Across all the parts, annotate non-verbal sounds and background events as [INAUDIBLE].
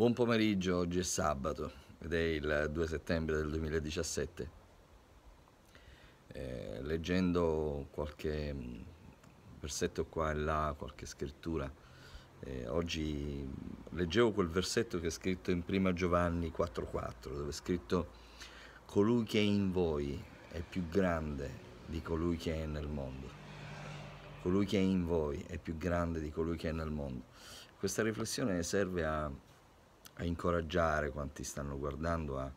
Buon pomeriggio, oggi è sabato ed è il 2 settembre del 2017. Eh, leggendo qualche mm, versetto qua e là, qualche scrittura, eh, oggi mm, leggevo quel versetto che è scritto in 1 Giovanni 4.4, dove è scritto colui che è in voi è più grande di colui che è nel mondo colui che è in voi è più grande di colui che è nel mondo. Questa riflessione serve a a incoraggiare quanti stanno guardando a,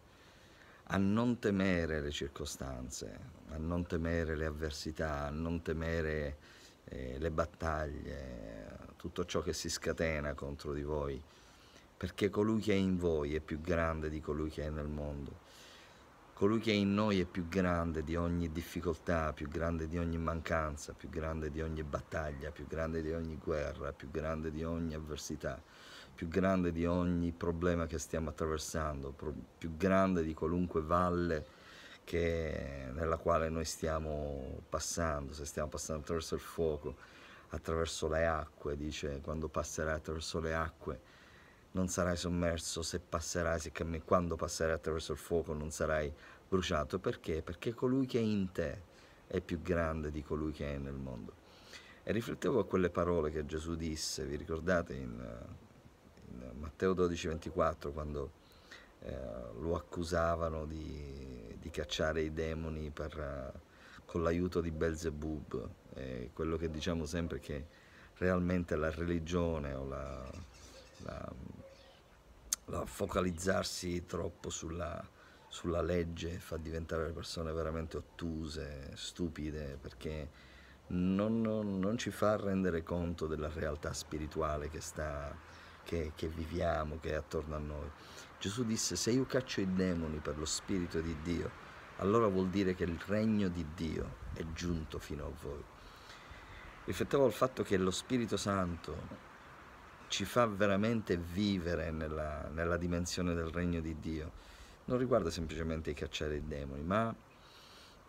a non temere le circostanze, a non temere le avversità, a non temere eh, le battaglie, tutto ciò che si scatena contro di voi, perché colui che è in voi è più grande di colui che è nel mondo. Colui che è in noi è più grande di ogni difficoltà, più grande di ogni mancanza, più grande di ogni battaglia, più grande di ogni guerra, più grande di ogni avversità più grande di ogni problema che stiamo attraversando, più grande di qualunque valle che, nella quale noi stiamo passando, se stiamo passando attraverso il fuoco, attraverso le acque, dice quando passerai attraverso le acque non sarai sommerso, se passerai, se cammin- quando passerai attraverso il fuoco non sarai bruciato, perché? Perché colui che è in te è più grande di colui che è nel mondo. E riflettevo a quelle parole che Gesù disse, vi ricordate in Matteo 12:24 quando eh, lo accusavano di, di, cacciare i demoni per, con l'aiuto di Belzebub, eh, quello che diciamo sempre è che realmente la religione o la, la, la focalizzarsi troppo sulla, sulla legge fa diventare le persone veramente ottuse, stupide, perché non, non, non, ci fa rendere conto della realtà spirituale che sta che, che viviamo, che è attorno a noi. Gesù disse, se io caccio i demoni per lo Spirito di Dio, allora vuol dire che il regno di Dio è giunto fino a voi. Riflettevo al fatto che lo Spirito Santo ci fa veramente vivere nella, nella dimensione del regno di Dio. Non riguarda semplicemente i cacciare i demoni, ma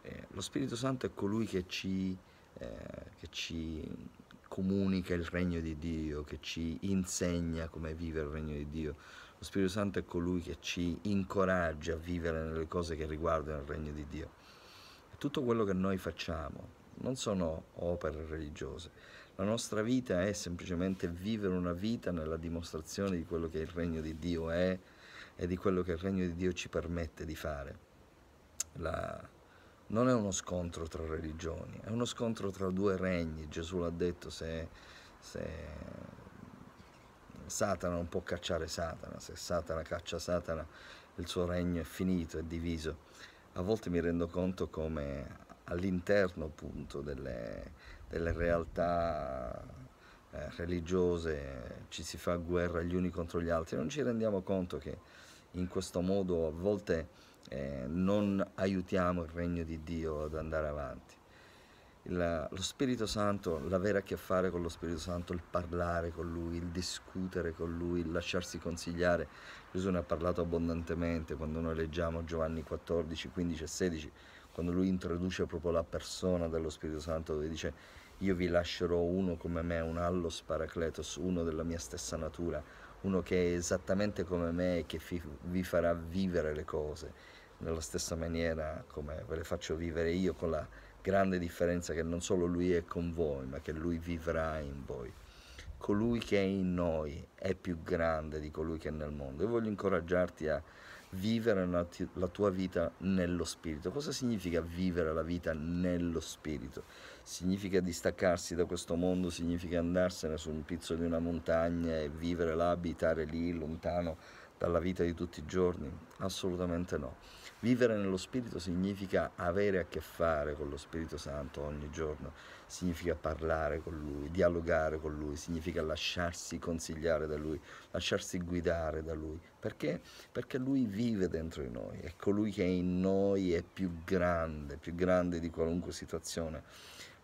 eh, lo Spirito Santo è colui che ci, eh, che ci comunica il regno di Dio, che ci insegna come vivere il regno di Dio. Lo Spirito Santo è colui che ci incoraggia a vivere nelle cose che riguardano il regno di Dio. Tutto quello che noi facciamo non sono opere religiose, la nostra vita è semplicemente vivere una vita nella dimostrazione di quello che il regno di Dio è e di quello che il regno di Dio ci permette di fare. La, non è uno scontro tra religioni, è uno scontro tra due regni. Gesù l'ha detto se, se Satana non può cacciare Satana, se Satana caccia Satana il suo regno è finito, è diviso. A volte mi rendo conto come all'interno appunto delle, delle realtà eh, religiose ci si fa guerra gli uni contro gli altri, non ci rendiamo conto che in questo modo a volte eh, non aiutiamo il regno di Dio ad andare avanti. Il, lo Spirito Santo, l'avere a che fare con lo Spirito Santo, il parlare con Lui, il discutere con Lui, il lasciarsi consigliare, Gesù ne ha parlato abbondantemente quando noi leggiamo Giovanni 14, 15 e 16, quando Lui introduce proprio la persona dello Spirito Santo dove dice io vi lascerò uno come me, un allos paracletos, uno della mia stessa natura, uno che è esattamente come me e che vi farà vivere le cose nella stessa maniera come ve le faccio vivere io, con la grande differenza che non solo lui è con voi, ma che lui vivrà in voi. Colui che è in noi è più grande di colui che è nel mondo. Io voglio incoraggiarti a vivere la tua vita nello spirito. Cosa significa vivere la vita nello spirito? Significa distaccarsi da questo mondo, significa andarsene su un pizzo di una montagna e vivere là, abitare lì, lontano dalla vita di tutti i giorni? Assolutamente no. Vivere nello Spirito significa avere a che fare con lo Spirito Santo ogni giorno, significa parlare con Lui, dialogare con Lui, significa lasciarsi consigliare da Lui, lasciarsi guidare da Lui. Perché? Perché Lui vive dentro di noi, è colui che in noi è più grande, più grande di qualunque situazione.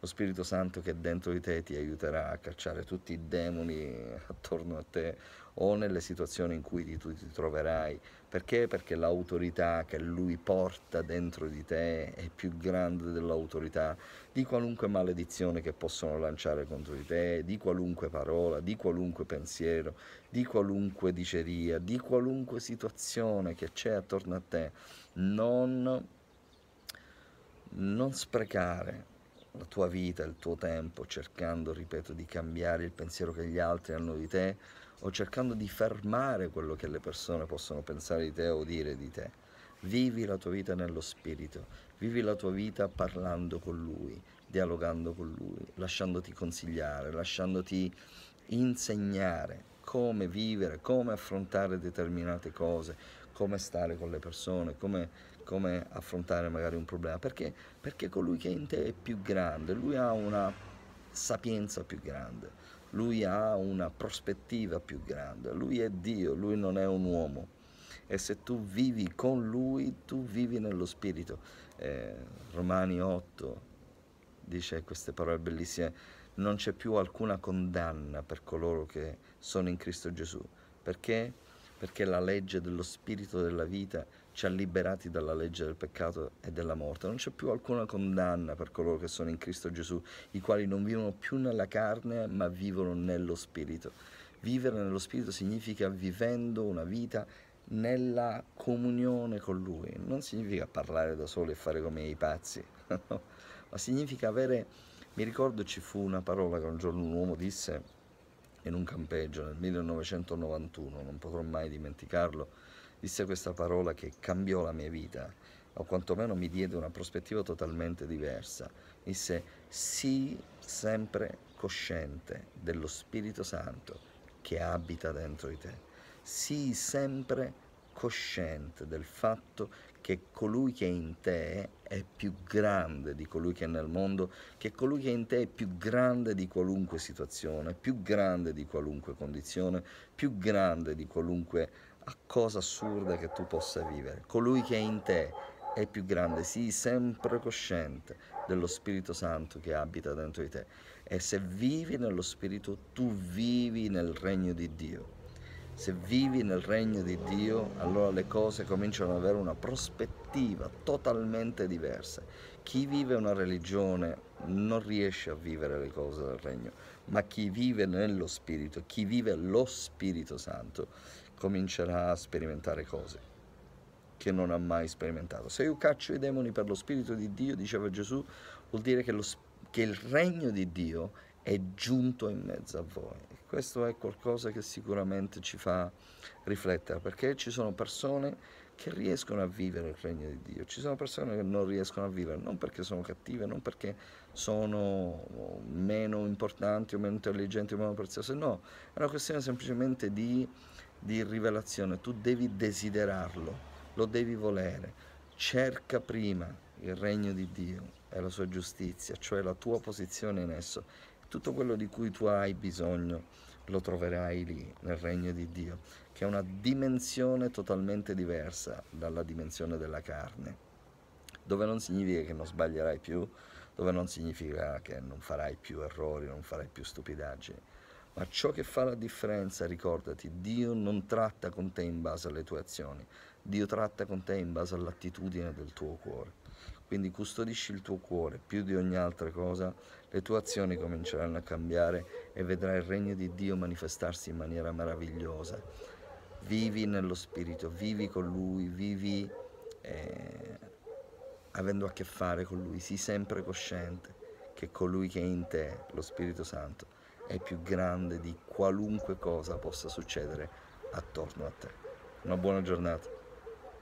Lo Spirito Santo che è dentro di te ti aiuterà a cacciare tutti i demoni attorno a te o nelle situazioni in cui tu ti troverai. Perché? Perché l'autorità che lui porta dentro di te è più grande dell'autorità di qualunque maledizione che possono lanciare contro di te, di qualunque parola, di qualunque pensiero, di qualunque diceria, di qualunque situazione che c'è attorno a te. Non, non sprecare la tua vita, il tuo tempo, cercando, ripeto, di cambiare il pensiero che gli altri hanno di te o cercando di fermare quello che le persone possono pensare di te o dire di te. Vivi la tua vita nello spirito, vivi la tua vita parlando con lui, dialogando con lui, lasciandoti consigliare, lasciandoti insegnare come vivere, come affrontare determinate cose, come stare con le persone, come, come affrontare magari un problema, perché, perché colui che è in te è più grande, lui ha una sapienza più grande, lui ha una prospettiva più grande, lui è Dio, lui non è un uomo e se tu vivi con lui, tu vivi nello spirito. Eh, Romani 8 dice queste parole bellissime, non c'è più alcuna condanna per coloro che sono in Cristo Gesù, perché perché la legge dello spirito della vita ci ha liberati dalla legge del peccato e della morte. Non c'è più alcuna condanna per coloro che sono in Cristo Gesù, i quali non vivono più nella carne, ma vivono nello spirito. Vivere nello spirito significa vivendo una vita nella comunione con Lui, non significa parlare da soli e fare come i pazzi, [LAUGHS] ma significa avere... Mi ricordo ci fu una parola che un giorno un uomo disse in un campeggio nel 1991, non potrò mai dimenticarlo, disse questa parola che cambiò la mia vita, o quantomeno mi diede una prospettiva totalmente diversa. Disse, sii sempre cosciente dello Spirito Santo che abita dentro di te, sii sempre cosciente cosciente del fatto che colui che è in te è più grande di colui che è nel mondo, che colui che è in te è più grande di qualunque situazione, più grande di qualunque condizione, più grande di qualunque cosa assurda che tu possa vivere. Colui che è in te è più grande, sii sempre cosciente dello Spirito Santo che abita dentro di te. E se vivi nello Spirito, tu vivi nel regno di Dio. Se vivi nel regno di Dio, allora le cose cominciano ad avere una prospettiva totalmente diversa. Chi vive una religione non riesce a vivere le cose del regno, ma chi vive nello Spirito, chi vive lo Spirito Santo, comincerà a sperimentare cose che non ha mai sperimentato. Se io caccio i demoni per lo Spirito di Dio, diceva Gesù, vuol dire che, lo, che il regno di Dio è è giunto in mezzo a voi. Questo è qualcosa che sicuramente ci fa riflettere, perché ci sono persone che riescono a vivere il regno di Dio, ci sono persone che non riescono a vivere, non perché sono cattive, non perché sono meno importanti o meno intelligenti o meno preziose, no, è una questione semplicemente di, di rivelazione, tu devi desiderarlo, lo devi volere, cerca prima il regno di Dio e la sua giustizia, cioè la tua posizione in esso tutto quello di cui tu hai bisogno lo troverai lì nel regno di Dio, che è una dimensione totalmente diversa dalla dimensione della carne, dove non significa che non sbaglierai più, dove non significa che non farai più errori, non farai più stupidaggini, ma ciò che fa la differenza, ricordati, Dio non tratta con te in base alle tue azioni, Dio tratta con te in base all'attitudine del tuo cuore. Quindi custodisci il tuo cuore più di ogni altra cosa, le tue azioni cominceranno a cambiare e vedrai il regno di Dio manifestarsi in maniera meravigliosa. Vivi nello Spirito, vivi con Lui, vivi eh, avendo a che fare con Lui, sii sempre cosciente che colui che è in te, lo Spirito Santo, è più grande di qualunque cosa possa succedere attorno a te. Una buona giornata.